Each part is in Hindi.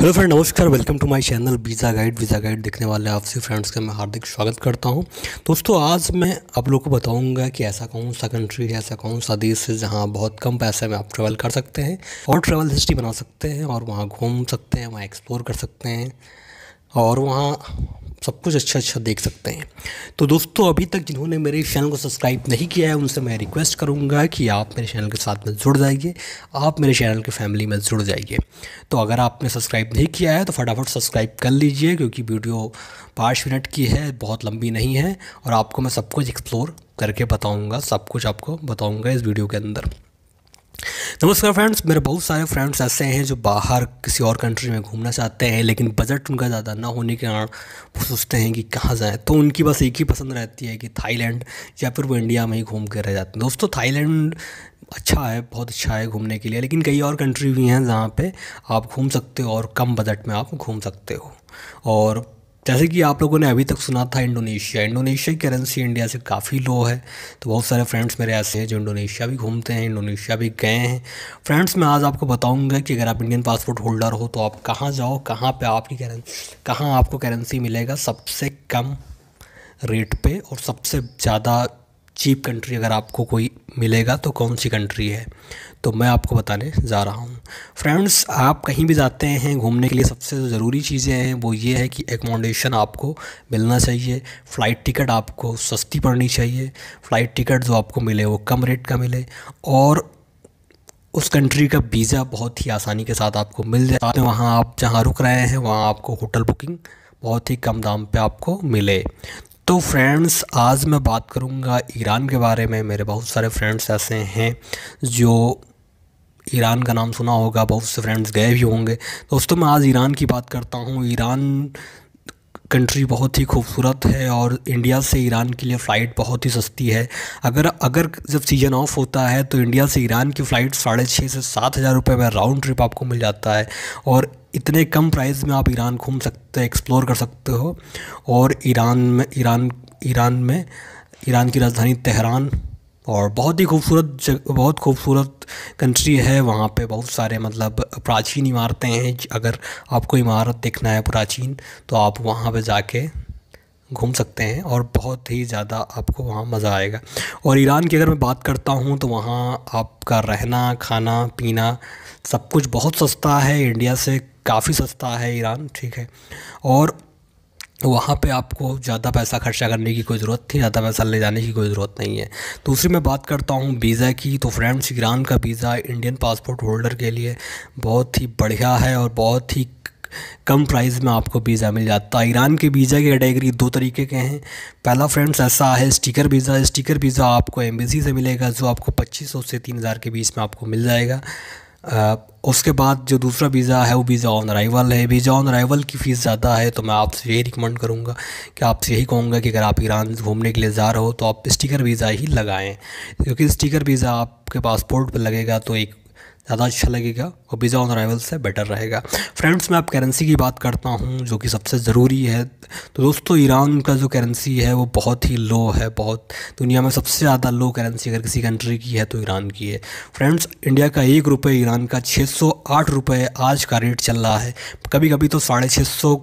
हेलो फ्रेंड नमस्कार welcome to my channel visa guide visa guide देखने वाले आपसे फ्रेंड्स का मैं हार्दिक स्वागत करता हूं दोस्तों आज मैं आप लोग को बताऊंगा कि ऐसा कौन सा कंट्री है ऐसा कौन सा देश है जहां बहुत कम पैसे में आप ट्रैवल कर सकते हैं और ट्रैवल हिस्ट्री बना सकते हैं और वहाँ घूम सकते हैं वहाँ एक्सप्लोर कर सकते हैं और वहाँ सब कुछ अच्छा अच्छा देख सकते हैं तो दोस्तों अभी तक जिन्होंने मेरे चैनल को सब्सक्राइब नहीं किया है उनसे मैं रिक्वेस्ट करूँगा कि आप मेरे चैनल के साथ में जुड़ जाइए आप मेरे चैनल के फैमिली में जुड़ जाइए तो अगर आपने सब्सक्राइब नहीं किया है तो फटाफट सब्सक्राइब कर लीजिए क्योंकि वीडियो पाँच मिनट की है बहुत लंबी नहीं है और आपको मैं सब कुछ एक्सप्लोर करके बताऊँगा सब कुछ आपको बताऊँगा इस वीडियो के अंदर नमस्कार फ्रेंड्स मेरे बहुत सारे फ्रेंड्स ऐसे हैं जो बाहर किसी और कंट्री में घूमना चाहते हैं लेकिन बजट उनका ज़्यादा ना होने के कारण वो सोचते हैं कि कहाँ जाएँ तो उनकी बस एक ही पसंद रहती है कि थाईलैंड या फिर वो इंडिया में ही घूम के रह जाते हैं दोस्तों थाईलैंड अच्छा है बहुत अच्छा है घूमने के लिए लेकिन कई और कंट्री भी हैं जहाँ पर आप घूम सकते हो और कम बजट में आप घूम सकते हो और जैसे कि आप लोगों ने अभी तक सुना था इंडोनेशिया इंडोनेशिया की करेंसी इंडिया से काफ़ी लो है तो बहुत सारे फ्रेंड्स मेरे ऐसे हैं जो इंडोनेशिया भी घूमते हैं इंडोनेशिया भी गए हैं फ्रेंड्स मैं आज आपको बताऊंगा कि अगर आप इंडियन पासपोर्ट होल्डर हो तो आप कहाँ जाओ कहाँ पर आपकी करेंसी कहाँ आपको करेंसी मिलेगा सबसे कम रेट पर और सबसे ज़्यादा चीप कंट्री अगर आपको कोई मिलेगा तो कौन सी कंट्री है तो मैं आपको बताने जा रहा हूँ फ्रेंड्स आप कहीं भी जाते हैं घूमने के लिए सबसे ज़रूरी चीज़ें हैं वो ये है कि एकोमोडेशन आपको मिलना चाहिए फ़्लाइट टिकट आपको सस्ती पड़नी चाहिए फ़्लाइट टिकट जो आपको मिले वो कम रेट का मिले और उस कंट्री का वीज़ा बहुत ही आसानी के साथ आपको मिल जाए साथ में वहाँ आप जहाँ रुक रहे हैं वहाँ आपको होटल बुकिंग बहुत ही कम दाम पे आपको मिले तो फ्रेंड्स आज मैं बात करूँगा ईरान के बारे में मेरे बहुत सारे फ्रेंड्स ऐसे हैं जो ईरान का नाम सुना होगा बहुत से फ्रेंड्स गए भी होंगे दोस्तों मैं आज ईरान की बात करता हूँ ईरान कंट्री बहुत ही खूबसूरत है और इंडिया से ईरान के लिए फ़्लाइट बहुत ही सस्ती है अगर अगर जब सीजन ऑफ होता है तो इंडिया से ईरान की फ़्लाइट साढ़े छः से सात हज़ार रुपये में राउंड ट्रिप आपको मिल जाता है और इतने कम प्राइस में आप ईरान घूम सकते एक्सप्लोर कर सकते हो और ईरान में ईरान ईरान में ईरान की राजधानी तेहरान और बहुत ही खूबसूरत बहुत खूबसूरत कंट्री है वहाँ पे बहुत सारे मतलब प्राचीन इमारतें हैं अगर आपको इमारत देखना है प्राचीन तो आप वहाँ पे जाके घूम सकते हैं और बहुत ही ज़्यादा आपको वहाँ मज़ा आएगा और ईरान की अगर मैं बात करता हूँ तो वहाँ आपका रहना खाना पीना सब कुछ बहुत सस्ता है इंडिया से काफ़ी सस्ता है ईरान ठीक है और वहाँ पे आपको ज़्यादा पैसा खर्चा करने की कोई ज़रूरत थी ज़्यादा पैसा ले जाने की कोई ज़रूरत नहीं है दूसरी मैं बात करता हूँ वीज़ा की तो फ्रेंड्स ईरान का वीज़ा इंडियन पासपोर्ट होल्डर के लिए बहुत ही बढ़िया है और बहुत ही कम प्राइस में आपको वीज़ा मिल जाता है ईरान के वीज़ा की कैटेगरी दो तरीके के हैं पहला फ्रेंड्स ऐसा है स्टिकर वीज़ा स्टिकर वीज़ा आपको एम्बेसी से मिलेगा जो आपको पच्चीस से तीन हज़ार के बीच में आपको मिल जाएगा उसके बाद जो दूसरा वीज़ा है वो वीज़ा ऑन अराइवल है वीज़ा ऑन अराइवल की फ़ीस ज़्यादा है तो मैं आपसे यही रिकमेंड करूँगा कि आपसे यही कहूँगा कि अगर आप ईरान घूमने के लिए जा रहे हो तो आप स्टिकर वीज़ा ही लगाएं क्योंकि स्टिकर वीज़ा आपके पासपोर्ट पर लगेगा तो एक ज़्यादा अच्छा लगेगा और वीज़ा ऑन अराइवल से बेटर रहेगा फ्रेंड्स मैं आप करेंसी की बात करता हूँ जो कि सबसे ज़रूरी है तो दोस्तों ईरान का जो करेंसी है वो बहुत ही लो है बहुत दुनिया में सबसे ज़्यादा लो करेंसी अगर किसी कंट्री की है तो ईरान की है फ्रेंड्स इंडिया का एक रुपये ईरान का छः सौ आठ रुपये आज का रेट चल रहा है कभी कभी तो साढ़े छः सौ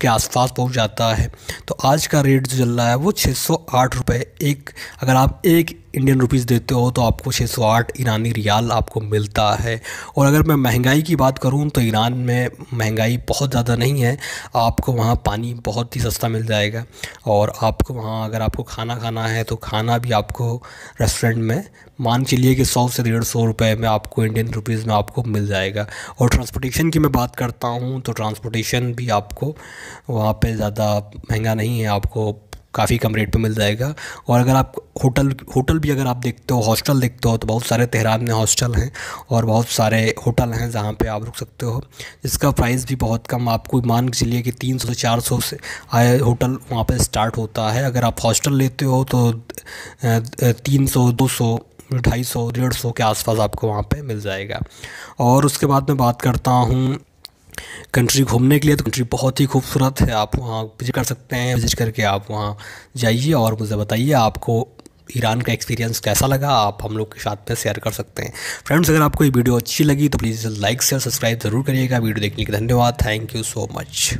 के आसपास पहुंच जाता है तो आज का रेट जो चल रहा है वो 608 रुपए एक अगर आप एक इंडियन रुपीज़ देते हो तो आपको छः सौ आठ ईरानी रियाल आपको मिलता है और अगर मैं महंगाई की बात करूँ तो ईरान में महंगाई बहुत ज़्यादा नहीं है आपको वहाँ पानी बहुत ही सस्ता मिल जाएगा और आपको वहाँ अगर आपको खाना खाना है तो खाना भी आपको रेस्टोरेंट में मान चलिए कि सौ से डेढ़ सौ रुपये में आपको इंडियन रुपीज़ में आपको मिल जाएगा और ट्रांसपोर्टेशन की मैं बात करता हूँ तो ट्रांसपोर्टेशन भी आपको वहाँ पे ज़्यादा महंगा नहीं है आपको काफ़ी कम रेट पे मिल जाएगा और अगर आप होटल होटल भी अगर आप देखते हो हॉस्टल देखते हो तो बहुत सारे तेहरान में हॉस्टल हैं और बहुत सारे होटल हैं जहाँ पे आप रुक सकते हो जिसका प्राइस भी बहुत कम आपको मान के चलिए कि तीन सौ से चार सौ से आए होटल वहाँ पर स्टार्ट होता है अगर आप हॉस्टल लेते हो तो तीन सौ दो सौ ढाई सौ डेढ़ सौ के आसपास आपको वहाँ पे मिल जाएगा और उसके बाद मैं बात करता हूँ कंट्री घूमने के लिए तो कंट्री बहुत ही खूबसूरत है आप वहाँ विजिट कर सकते हैं विजिट करके आप वहाँ जाइए और मुझे बताइए आपको ईरान का एक्सपीरियंस कैसा लगा आप हम लोग के साथ में शेयर कर सकते हैं फ्रेंड्स अगर आपको ये वीडियो अच्छी लगी तो प्लीज़ लाइक शेयर सब्सक्राइब ज़रूर करिएगा वीडियो देखने के लिए धन्यवाद थैंक यू सो मच